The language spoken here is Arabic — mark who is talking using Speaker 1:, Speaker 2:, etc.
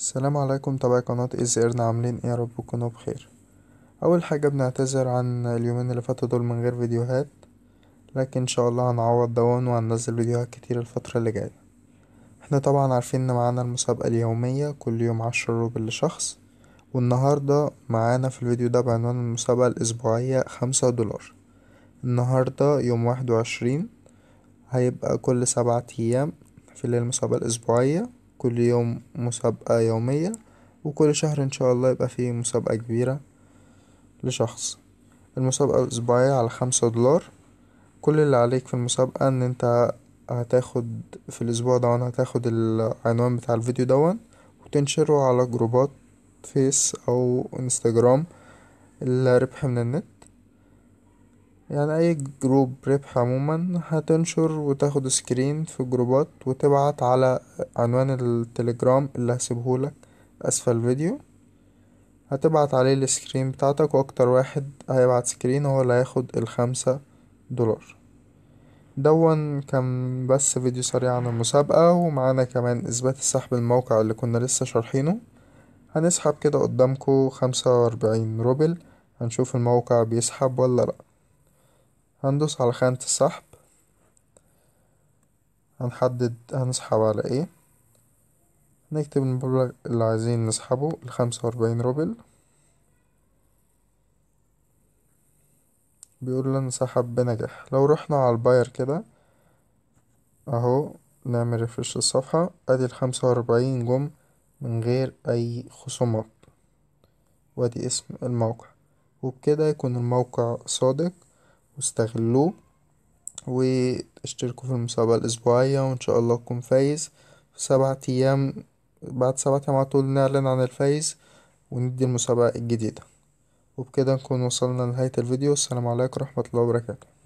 Speaker 1: السلام عليكم طبعا قناة إز إيرنا عاملين إيه يا رب تكونوا بخير أول حاجة بنعتذر عن اليومين اللي فاتوا دول من غير فيديوهات لكن إن شاء الله هنعوض دوان وهننزل فيديوهات كتير الفترة اللي جاية احنا طبعا عارفين إن معانا المسابقة اليومية كل يوم عشرة روب لشخص والنهاردة معانا في الفيديو ده بعنوان المسابقة الأسبوعية خمسة دولار النهاردة يوم واحد وعشرين هيبقى كل سبعة أيام في المسابقة الأسبوعية كل يوم مسابقة يومية وكل شهر إن شاء الله يبقى فيه مسابقة كبيرة لشخص المسابقة الأسبوعية على خمسة دولار كل اللي عليك في المسابقة إن أنت هتاخد في الأسبوع ده هتاخد العنوان بتاع الفيديو ده وتنشره على جروبات فيس أو انستجرام الربح من النت يعني اي جروب ربح عموما هتنشر وتاخد سكرين في جروبات وتبعت على عنوان التليجرام اللي هسيبهولك اسفل الفيديو هتبعت عليه السكرين بتاعتك واكتر واحد هيبعت سكرين هو اللي هياخد الخمسة دولار دون كان بس فيديو سريع عن المسابقة ومعانا كمان اثبات السحب الموقع اللي كنا لسه شارحينه هنسحب كده قدامكم خمسة واربعين روبل هنشوف الموقع بيسحب ولا لأ هندوس على خانة السحب هنحدد هنسحب على ايه نكتب المبلغ اللي عايزين نسحبه الخمسة وأربعين روبل بيقول لنا سحب بنجاح لو رحنا على الباير كده اهو نعمل ريفرش الصفحة ادي الخمسة وأربعين جم من غير اي خصومات وادي اسم الموقع وبكده يكون الموقع صادق واستغلوه واشتركوا في المسابقة الأسبوعية وإن شاء الله أكون فايز في سبعة أيام بعد سبعة أيام على طول نعلن عن الفايز وندي المسابقة الجديدة وبكده نكون وصلنا لنهاية الفيديو والسلام عليكم ورحمة الله وبركاته